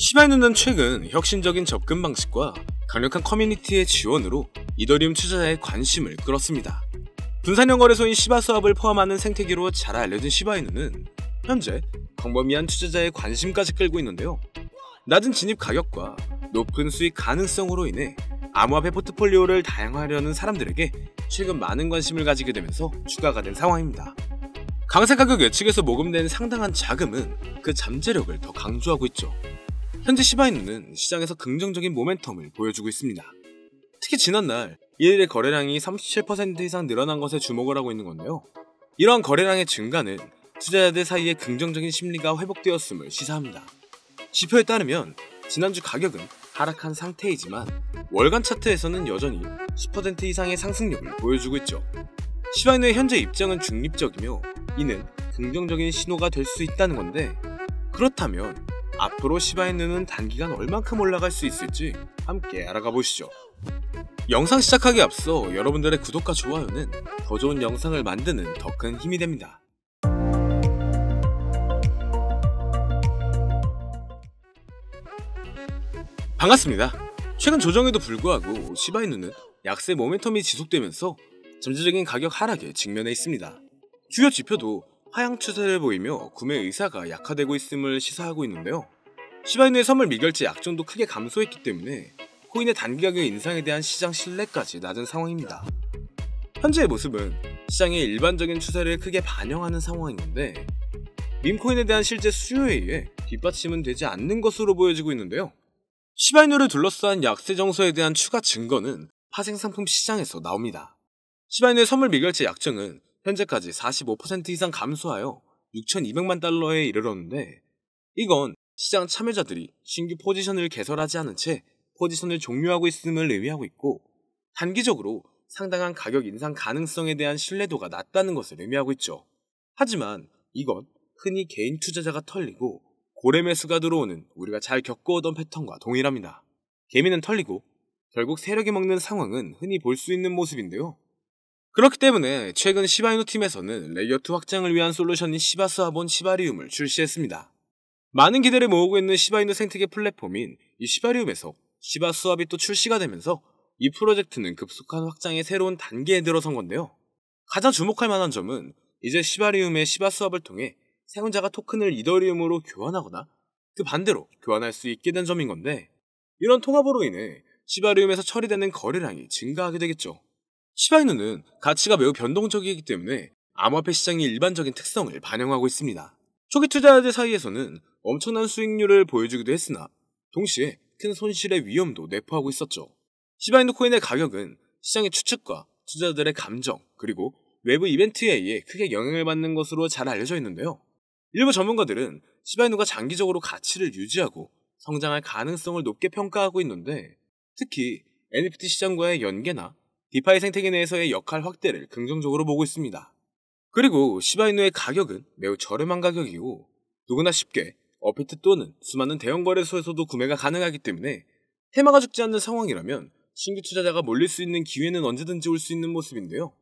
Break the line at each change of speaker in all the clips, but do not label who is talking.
시바이누는 최근 혁신적인 접근 방식과 강력한 커뮤니티의 지원으로 이더리움 투자자의 관심을 끌었습니다. 분산형 거래소인 시바 수합을 포함하는 생태계로 잘 알려진 시바이누는 현재 광범위한 투자자의 관심까지 끌고 있는데요. 낮은 진입 가격과 높은 수익 가능성으로 인해 암호화폐 포트폴리오를 다양화하려는 사람들에게 최근 많은 관심을 가지게 되면서 추가가 된 상황입니다. 강세 가격 예측에서 모금된 상당한 자금은 그 잠재력을 더 강조하고 있죠. 현재 시바이누는 시장에서 긍정적인 모멘텀을 보여주고 있습니다. 특히 지난날 1일의 거래량이 37% 이상 늘어난 것에 주목을 하고 있는 건데요. 이러한 거래량의 증가는 투자자들 사이에 긍정적인 심리가 회복되었음을 시사합니다. 지표에 따르면 지난주 가격은 하락한 상태이지만 월간 차트에서는 여전히 10% 이상의 상승력을 보여주고 있죠. 시바이누의 현재 입장은 중립적이며 이는 긍정적인 신호가 될 수 있다는 건데 그렇다면 앞으로 시바인 눈은 단기간 얼만큼 올라갈 수 있을지 함께 알아가 보시죠. 영상 시작하기 앞서 여러분들의 구독과 좋아요는 더 좋은 영상을 만드는 더 큰 힘이 됩니다. 반갑습니다. 최근 조정에도 불구하고 시바인누는 약세 모멘텀이 지속되면서 점진적인 가격 하락에 직면해 있습니다. 주요 지표도 하향 추세를 보이며 구매 의사가 약화되고 있음을 시사하고 있는데요. 시바인의 선물 미결제 약정도 크게 감소했기 때문에 코인의 단기 가격 인상에 대한 시장 신뢰까지 낮은 상황입니다. 현재의 모습은 시장의 일반적인 추세를 크게 반영하는 상황인데 민코인에 대한 실제 수요에 의해 뒷받침은 되지 않는 것으로 보여지고 있는데요. 시바이누를 둘러싼 약세 정서에 대한 추가 증거는 파생상품 시장에서 나옵니다. 시바이누의 선물 미결제 약정은 현재까지 45% 이상 감소하여 6,200만 달러에 이르렀는데 이건 시장 참여자들이 신규 포지션을 개설하지 않은 채 포지션을 종료하고 있음을 의미하고 있고 단기적으로 상당한 가격 인상 가능성에 대한 신뢰도가 낮다는 것을 의미하고 있죠. 하지만 이건 흔히 개인 투자자가 털리고 고래 매수가 들어오는 우리가 잘 겪어오던 패턴과 동일합니다. 개미는 털리고 결국 세력이 먹는 상황은 흔히 볼 수 있는 모습인데요. 그렇기 때문에 최근 시바이노 팀에서는 레이어트 확장을 위한 솔루션인 시바스 와본 시바리움을 출시했습니다. 많은 기대를 모으고 있는 시바이노 생태계 플랫폼인 이 시바리움에서 시바 스와비또 출시가 되면서 이 프로젝트는 급속한 확장의 새로운 단계에 들어선 건데요. 가장 주목할 만한 점은 이제 시바리움의 시바 수압을 통해 사용자가 토큰을 이더리움으로 교환하거나 그 반대로 교환할 수 있게 된 점인 건데 이런 통합으로 인해 시바리움에서 처리되는 거래량이 증가하게 되겠죠. 시바이누는 가치가 매우 변동적이기 때문에 암호화폐 시장의 일반적인 특성을 반영하고 있습니다. 초기 투자자들 사이에서는 엄청난 수익률을 보여주기도 했으나 동시에 큰 손실의 위험도 내포하고 있었죠. 시바이누 코인의 가격은 시장의 추측과 투자자들의 감정 그리고 외부 이벤트에 의해 크게 영향을 받는 것으로 잘 알려져 있는데요. 일부 전문가들은 시바이누가 장기적으로 가치를 유지하고 성장할 가능성을 높게 평가하고 있는데 특히 NFT 시장과의 연계나 디파이 생태계 내에서의 역할 확대를 긍정적으로 보고 있습니다. 그리고 시바이누의 가격은 매우 저렴한 가격이고 누구나 쉽게 어피트 또는 수많은 대형 거래소에서도 구매가 가능하기 때문에 테마가 죽지 않는 상황이라면 신규 투자자가 몰릴 수 있는 기회는 언제든지 올 수 있는 모습인데요.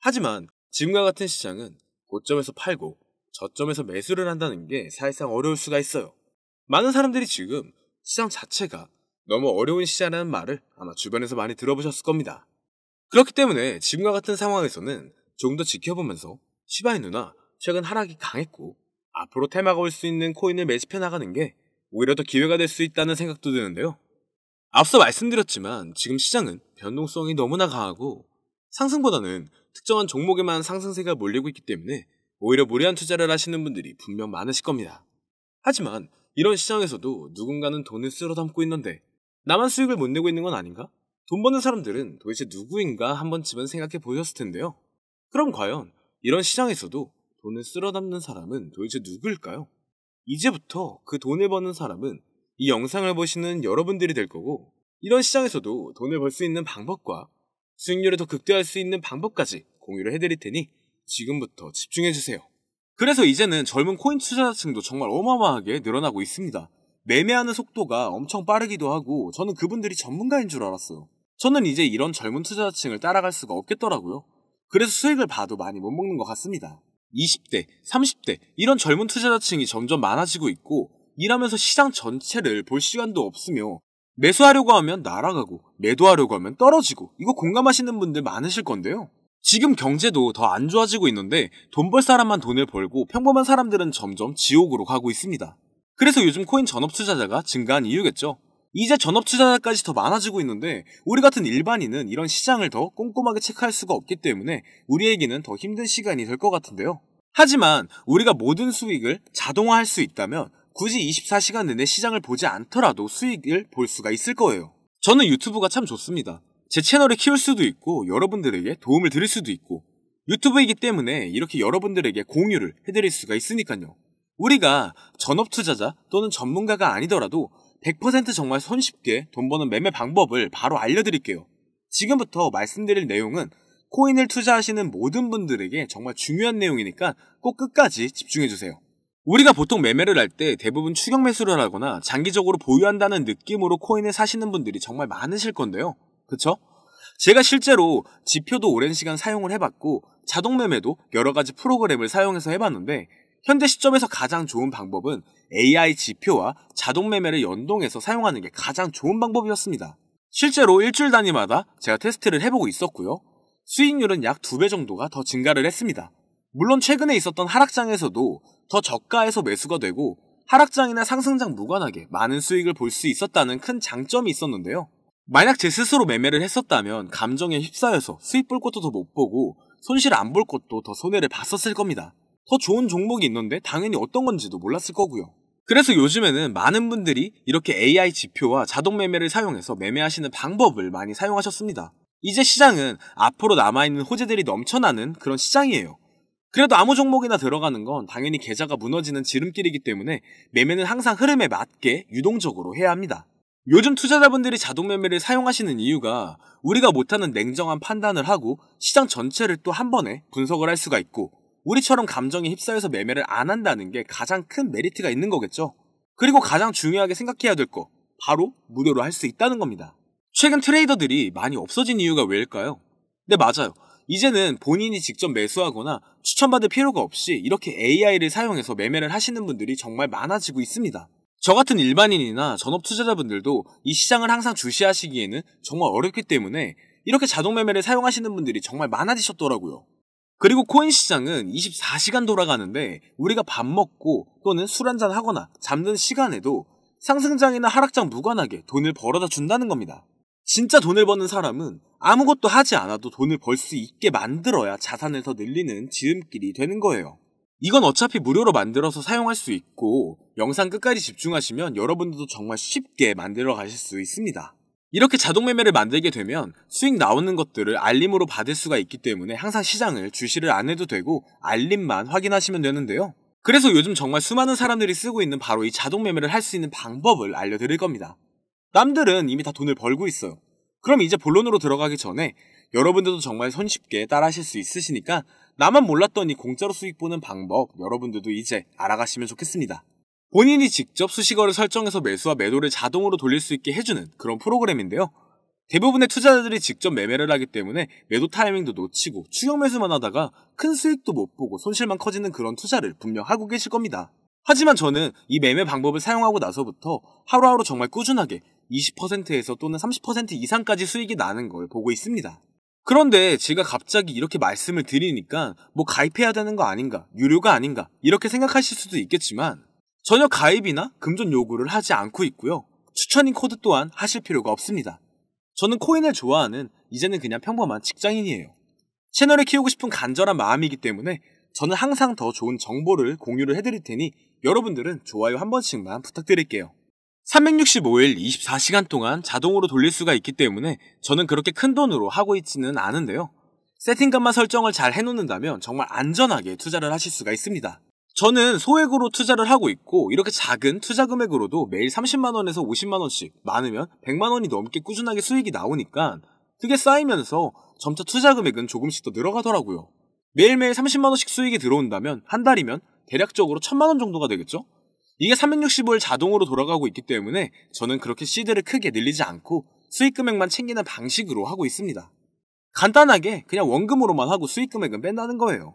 하지만 지금과 같은 시장은 고점에서 팔고 저점에서 매수를 한다는 게 사실상 어려울 수가 있어요. 많은 사람들이 지금 시장 자체가 너무 어려운 시장이라는 말을 아마 주변에서 많이 들어보셨을 겁니다. 그렇기 때문에 지금과 같은 상황에서는 조금 더 지켜보면서 시바이 누나 최근 하락이 강했고 앞으로 테마가 올 수 있는 코인을 매집해 나가는 게 오히려 더 기회가 될 수 있다는 생각도 드는데요. 앞서 말씀드렸지만 지금 시장은 변동성이 너무나 강하고 상승보다는 특정한 종목에만 상승세가 몰리고 있기 때문에 오히려 무리한 투자를 하시는 분들이 분명 많으실 겁니다. 하지만 이런 시장에서도 누군가는 돈을 쓸어 담고 있는데 나만 수익을 못 내고 있는 건 아닌가? 돈 버는 사람들은 도대체 누구인가 한 번쯤은 생각해 보셨을 텐데요. 그럼 과연 이런 시장에서도 돈을 쓸어 담는 사람은 도대체 누구일까요? 이제부터 그 돈을 버는 사람은 이 영상을 보시는 여러분들이 될 거고 이런 시장에서도 돈을 벌 수 있는 방법과 수익률을 더 극대화할 수 있는 방법까지 공유를 해드릴 테니 지금부터 집중해주세요. 그래서 이제는 젊은 코인 투자자층도 정말 어마어마하게 늘어나고 있습니다. 매매하는 속도가 엄청 빠르기도 하고 저는 그분들이 전문가인 줄 알았어요. 저는 이제 이런 젊은 투자자층을 따라갈 수가 없겠더라고요. 그래서 수익을 봐도 많이 못 먹는 것 같습니다. 20대, 30대 이런 젊은 투자자층이 점점 많아지고 있고 일하면서 시장 전체를 볼 시간도 없으며 매수하려고 하면 날아가고 매도하려고 하면 떨어지고 이거 공감하시는 분들 많으실 건데요. 지금 경제도 더 안 좋아지고 있는데 돈 벌 사람만 돈을 벌고 평범한 사람들은 점점 지옥으로 가고 있습니다. 그래서 요즘 코인 전업 투자자가 증가한 이유겠죠. 이제 전업 투자자까지 더 많아지고 있는데 우리 같은 일반인은 이런 시장을 더 꼼꼼하게 체크할 수가 없기 때문에 우리에게는 더 힘든 시간이 될 것 같은데요. 하지만 우리가 모든 수익을 자동화할 수 있다면 굳이 24시간 내내 시장을 보지 않더라도 수익을 볼 수가 있을 거예요. 저는 유튜브가 참 좋습니다. 제 채널을 키울 수도 있고 여러분들에게 도움을 드릴 수도 있고 유튜브이기 때문에 이렇게 여러분들에게 공유를 해드릴 수가 있으니까요. 우리가 전업 투자자 또는 전문가가 아니더라도 100% 정말 손쉽게 돈 버는 매매 방법을 바로 알려드릴게요. 지금부터 말씀드릴 내용은 코인을 투자하시는 모든 분들에게 정말 중요한 내용이니까 꼭 끝까지 집중해주세요. 우리가 보통 매매를 할 때 대부분 추격 매수를 하거나 장기적으로 보유한다는 느낌으로 코인을 사시는 분들이 정말 많으실 건데요. 그쵸? 제가 실제로 지표도 오랜 시간 사용을 해봤고 자동 매매도 여러 가지 프로그램을 사용해서 해봤는데 현재 시점에서 가장 좋은 방법은 AI 지표와 자동 매매를 연동해서 사용하는 게 가장 좋은 방법이었습니다. 실제로 일주일 단위마다 제가 테스트를 해보고 있었고요. 수익률은 약 2배 정도가 더 증가를 했습니다. 물론 최근에 있었던 하락장에서도 더 저가에서 매수가 되고 하락장이나 상승장 무관하게 많은 수익을 볼 수 있었다는 큰 장점이 있었는데요. 만약 제 스스로 매매를 했었다면 감정에 휩싸여서 수익 볼 것도 더 못 보고 손실 안 볼 것도 더 손해를 봤었을 겁니다. 더 좋은 종목이 있는데 당연히 어떤 건지도 몰랐을 거고요. 그래서 요즘에는 많은 분들이 이렇게 AI 지표와 자동 매매를 사용해서 매매하시는 방법을 많이 사용하셨습니다. 이제 시장은 앞으로 남아있는 호재들이 넘쳐나는 그런 시장이에요. 그래도 아무 종목이나 들어가는 건 당연히 계좌가 무너지는 지름길이기 때문에 매매는 항상 흐름에 맞게 유동적으로 해야 합니다. 요즘 투자자분들이 자동 매매를 사용하시는 이유가 우리가 못하는 냉정한 판단을 하고 시장 전체를 또 한 번에 분석을 할 수가 있고 우리처럼 감정에 휩싸여서 매매를 안 한다는 게 가장 큰 메리트가 있는 거겠죠. 그리고 가장 중요하게 생각해야 될 거, 바로 무료로 할 수 있다는 겁니다. 최근 트레이더들이 많이 없어진 이유가 왜일까요? 네, 맞아요. 이제는 본인이 직접 매수하거나 추천받을 필요가 없이 이렇게 AI를 사용해서 매매를 하시는 분들이 정말 많아지고 있습니다. 저 같은 일반인이나 전업 투자자분들도 이 시장을 항상 주시하시기에는 정말 어렵기 때문에 이렇게 자동 매매를 사용하시는 분들이 정말 많아지셨더라고요. 그리고 코인 시장은 24시간 돌아가는데 우리가 밥 먹고 또는 술 한잔 하거나 잠든 시간에도 상승장이나 하락장 무관하게 돈을 벌어다 준다는 겁니다. 진짜 돈을 버는 사람은 아무것도 하지 않아도 돈을 벌 수 있게 만들어야 자산을 더 늘리는 지름길이 되는 거예요. 이건 어차피 무료로 만들어서 사용할 수 있고 영상 끝까지 집중하시면 여러분들도 정말 쉽게 만들어 가실 수 있습니다. 이렇게 자동 매매를 만들게 되면 수익 나오는 것들을 알림으로 받을 수가 있기 때문에 항상 시장을 주시를 안 해도 되고 알림만 확인하시면 되는데요. 그래서 요즘 정말 수많은 사람들이 쓰고 있는 바로 이 자동 매매를 할 수 있는 방법을 알려드릴 겁니다. 남들은 이미 다 돈을 벌고 있어요. 그럼 이제 본론으로 들어가기 전에 여러분들도 정말 손쉽게 따라하실 수 있으시니까 나만 몰랐던 이 공짜로 수익 보는 방법 여러분들도 이제 알아가시면 좋겠습니다. 본인이 직접 수식어를 설정해서 매수와 매도를 자동으로 돌릴 수 있게 해주는 그런 프로그램인데요. 대부분의 투자자들이 직접 매매를 하기 때문에 매도 타이밍도 놓치고 추격 매수만 하다가 큰 수익도 못 보고 손실만 커지는 그런 투자를 분명 하고 계실 겁니다. 하지만 저는 이 매매 방법을 사용하고 나서부터 하루하루 정말 꾸준하게 20%에서 또는 30% 이상까지 수익이 나는 걸 보고 있습니다. 그런데 제가 갑자기 이렇게 말씀을 드리니까 뭐 가입해야 되는 거 아닌가, 유료가 아닌가 이렇게 생각하실 수도 있겠지만 전혀 가입이나 금전 요구를 하지 않고 있고요. 추천인 코드 또한 하실 필요가 없습니다. 저는 코인을 좋아하는 이제는 그냥 평범한 직장인이에요. 채널을 키우고 싶은 간절한 마음이기 때문에 저는 항상 더 좋은 정보를 공유를 해드릴 테니 여러분들은 좋아요 한 번씩만 부탁드릴게요. 365일 24시간 동안 자동으로 돌릴 수가 있기 때문에 저는 그렇게 큰 돈으로 하고 있지는 않은데요. 세팅값만 설정을 잘 해놓는다면 정말 안전하게 투자를 하실 수가 있습니다. 저는 소액으로 투자를 하고 있고 이렇게 작은 투자 금액으로도 매일 30만 원에서 50만 원씩 많으면 100만 원이 넘게 꾸준하게 수익이 나오니까 그게 쌓이면서 점차 투자 금액은 조금씩 더 늘어가더라고요. 매일매일 30만 원씩 수익이 들어온다면 한 달이면 대략적으로 1000만 원 정도가 되겠죠? 이게 365일 자동으로 돌아가고 있기 때문에 저는 그렇게 시드를 크게 늘리지 않고 수익 금액만 챙기는 방식으로 하고 있습니다. 간단하게 그냥 원금으로만 하고 수익 금액은 뺀다는 거예요.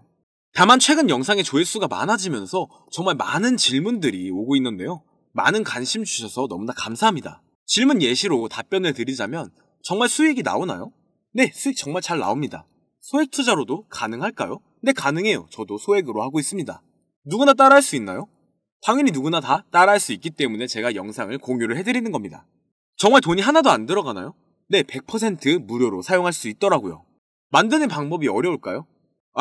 다만 최근 영상의 조회수가 많아지면서 정말 많은 질문들이 오고 있는데요. 많은 관심 주셔서 너무나 감사합니다. 질문 예시로 답변을 드리자면 정말 수익이 나오나요? 네, 수익 정말 잘 나옵니다. 소액 투자로도 가능할까요? 네, 가능해요. 저도 소액으로 하고 있습니다. 누구나 따라할 수 있나요? 당연히 누구나 다 따라할 수 있기 때문에 제가 영상을 공유를 해드리는 겁니다. 정말 돈이 하나도 안 들어가나요? 네, 100% 무료로 사용할 수 있더라고요. 만드는 방법이 어려울까요?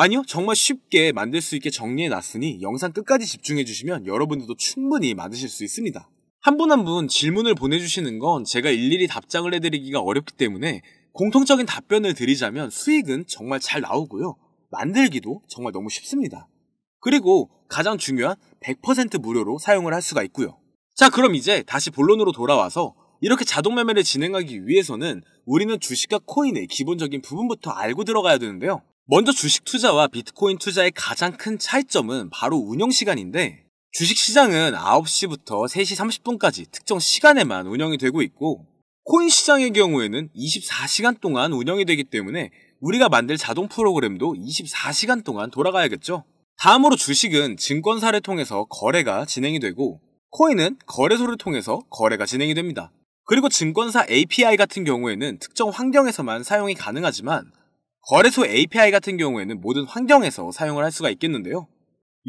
아니요, 정말 쉽게 만들 수 있게 정리해놨으니 영상 끝까지 집중해주시면 여러분들도 충분히 만드실 수 있습니다. 한분 한분 한 분 질문을 보내주시는 건 제가 일일이 답장을 해드리기가 어렵기 때문에 공통적인 답변을 드리자면 수익은 정말 잘 나오고요. 만들기도 정말 너무 쉽습니다. 그리고 가장 중요한 100% 무료로 사용을 할 수가 있고요. 자, 그럼 이제 다시 본론으로 돌아와서 이렇게 자동 매매를 진행하기 위해서는 우리는 주식과 코인의 기본적인 부분부터 알고 들어가야 되는데요. 먼저 주식 투자와 비트코인 투자의 가장 큰 차이점은 바로 운영 시간인데 주식 시장은 9시부터 3시 30분까지 특정 시간에만 운영이 되고 있고 코인 시장의 경우에는 24시간 동안 운영이 되기 때문에 우리가 만들 자동 프로그램도 24시간 동안 돌아가야겠죠. 다음으로 주식은 증권사를 통해서 거래가 진행이 되고 코인은 거래소를 통해서 거래가 진행이 됩니다. 그리고 증권사 API 같은 경우에는 특정 환경에서만 사용이 가능하지만 거래소 API 같은 경우에는 모든 환경에서 사용을 할 수가 있겠는데요.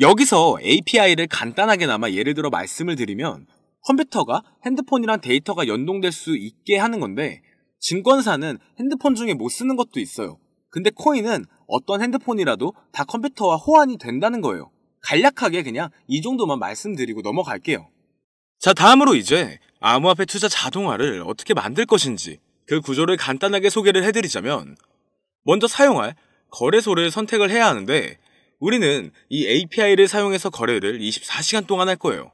여기서 API를 간단하게나마 예를 들어 말씀을 드리면 컴퓨터가 핸드폰이랑 데이터가 연동될 수 있게 하는 건데 증권사는 핸드폰 중에 못 쓰는 것도 있어요. 근데 코인은 어떤 핸드폰이라도 다 컴퓨터와 호환이 된다는 거예요. 간략하게 그냥 이 정도만 말씀드리고 넘어갈게요. 자, 다음으로 이제 암호화폐 투자 자동화를 어떻게 만들 것인지 그 구조를 간단하게 소개를 해드리자면 먼저 사용할 거래소를 선택을 해야 하는데 우리는 이 API를 사용해서 거래를 24시간 동안 할 거예요.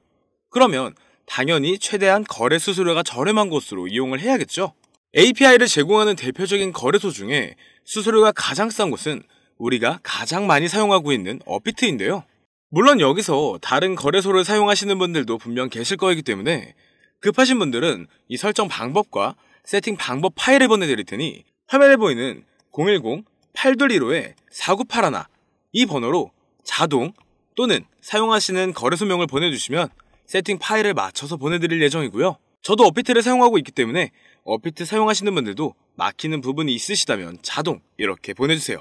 그러면 당연히 최대한 거래 수수료가 저렴한 곳으로 이용을 해야겠죠? API를 제공하는 대표적인 거래소 중에 수수료가 가장 싼 곳은 우리가 가장 많이 사용하고 있는 업비트인데요. 물론 여기서 다른 거래소를 사용하시는 분들도 분명 계실 거이기 때문에 급하신 분들은 이 설정 방법과 세팅 방법 파일을 보내드릴 테니 화면에 보이는 0 1 0 8 2 1 5 4981 이 번호로 자동 또는 사용하시는 거래소명을 보내주시면 세팅 파일을 맞춰서 보내드릴 예정이고요. 저도 어피트를 사용하고 있기 때문에 어피트 사용하시는 분들도 막히는 부분이 있으시다면 자동 이렇게 보내주세요.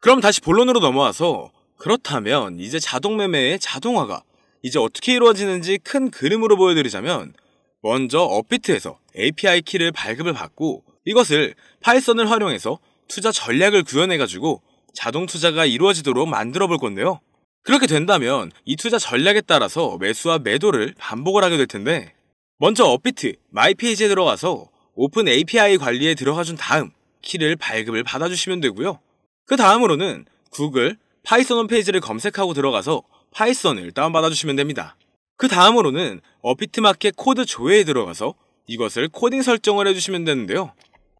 그럼 다시 본론으로 넘어와서 그렇다면 이제 자동 매매의 자동화가 이제 어떻게 이루어지는지 큰 그림으로 보여드리자면 먼저 업비트에서 API 키를 발급을 받고 이것을 파이썬을 활용해서 투자 전략을 구현해가지고 자동 투자가 이루어지도록 만들어 볼 건데요. 그렇게 된다면 이 투자 전략에 따라서 매수와 매도를 반복을 하게 될 텐데 먼저 업비트 마이 페이지에 들어가서 오픈 API 관리에 들어가 준 다음 키를 발급을 받아주시면 되고요. 그 다음으로는 구글 파이썬 홈페이지를 검색하고 들어가서 파이썬을 다운받아주시면 됩니다. 그 다음으로는 업비트 마켓 코드 조회에 들어가서 이것을 코딩 설정을 해주시면 되는데요.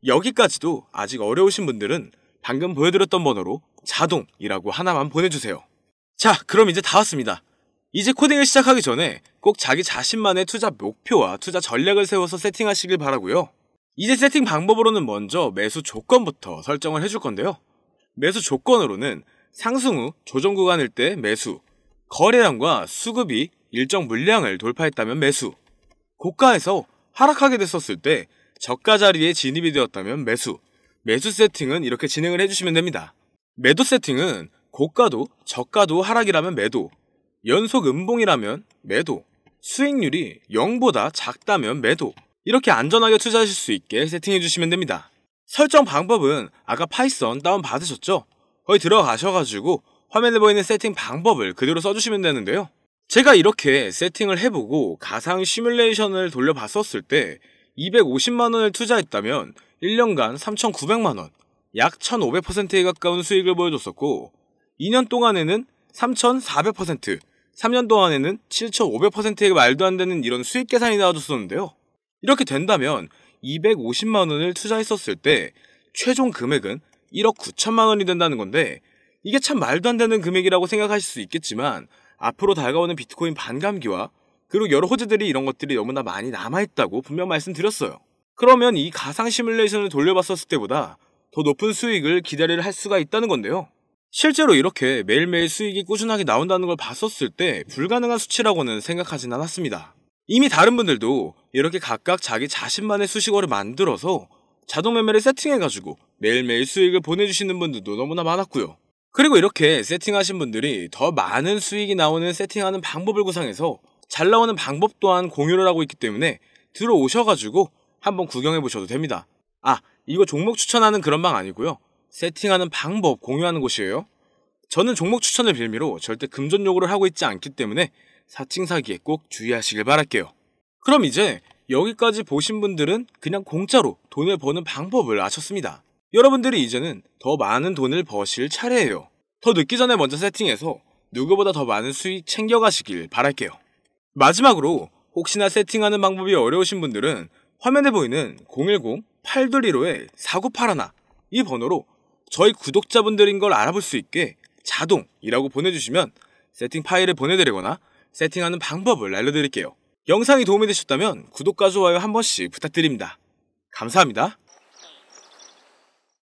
여기까지도 아직 어려우신 분들은 방금 보여드렸던 번호로 자동이라고 하나만 보내주세요. 자, 그럼 이제 다 왔습니다. 이제 코딩을 시작하기 전에 꼭 자기 자신만의 투자 목표와 투자 전략을 세워서 세팅하시길 바라고요. 이제 세팅 방법으로는 먼저 매수 조건부터 설정을 해줄 건데요. 매수 조건으로는 상승 후 조정 구간일 때 매수, 거래량과 수급이 일정 물량을 돌파했다면 매수, 고가에서 하락하게 됐었을 때 저가 자리에 진입이 되었다면 매수, 매수 세팅은 이렇게 진행을 해주시면 됩니다. 매도 세팅은 고가도 저가도 하락이라면 매도, 연속 음봉이라면 매도, 수익률이 0보다 작다면 매도 이렇게 안전하게 투자하실 수 있게 세팅해 주시면 됩니다. 설정 방법은 아까 파이썬 다운 받으셨죠? 거기 들어가셔가지고 화면에 보이는 세팅 방법을 그대로 써주시면 되는데요. 제가 이렇게 세팅을 해보고 가상 시뮬레이션을 돌려봤었을 때 250만 원을 투자했다면 1년간 3,900만 원, 약 1,500%에 가까운 수익을 보여줬었고 2년 동안에는 3,400%, 3년 동안에는 7,500%의 말도 안 되는 이런 수익 계산이 나와줬었는데요. 이렇게 된다면 250만 원을 투자했었을 때 최종 금액은 1억 9천만 원이 된다는 건데 이게 참 말도 안 되는 금액이라고 생각하실 수 있겠지만 앞으로 다가오는 비트코인 반감기와 그리고 여러 호재들이 이런 것들이 너무나 많이 남아있다고 분명 말씀드렸어요. 그러면 이 가상 시뮬레이션을 돌려봤었을 때보다 더 높은 수익을 기다를할 수가 있다는 건데요. 실제로 이렇게 매일매일 수익이 꾸준하게 나온다는 걸 봤었을 때 불가능한 수치라고는 생각하진 않았습니다. 이미 다른 분들도 이렇게 각각 자기 자신만의 수식어를 만들어서 자동 매매를 세팅해가지고 매일매일 수익을 보내주시는 분들도 너무나 많았고요. 그리고 이렇게 세팅하신 분들이 더 많은 수익이 나오는 세팅하는 방법을 구상해서 잘 나오는 방법 또한 공유를 하고 있기 때문에 들어오셔가지고 한번 구경해 보셔도 됩니다. 아, 이거 종목 추천하는 그런 방 아니고요. 세팅하는 방법 공유하는 곳이에요. 저는 종목 추천을 빌미로 절대 금전 요구를 하고 있지 않기 때문에 사칭 사기에 꼭 주의하시길 바랄게요. 그럼 이제 여기까지 보신 분들은 그냥 공짜로 돈을 버는 방법을 아셨습니다. 여러분들이 이제는 더 많은 돈을 버실 차례예요. 더 늦기 전에 먼저 세팅해서 누구보다 더 많은 수익 챙겨가시길 바랄게요. 마지막으로 혹시나 세팅하는 방법이 어려우신 분들은 화면에 보이는 0 1 0 8 2 1호 4981 이 번호로 저희 구독자분들인 걸 알아볼 수 있게 자동이라고 보내주시면 세팅 파일을 보내드리거나 세팅하는 방법을 알려드릴게요. 영상이 도움이 되셨다면 구독과 좋아요 한 번씩 부탁드립니다. 감사합니다.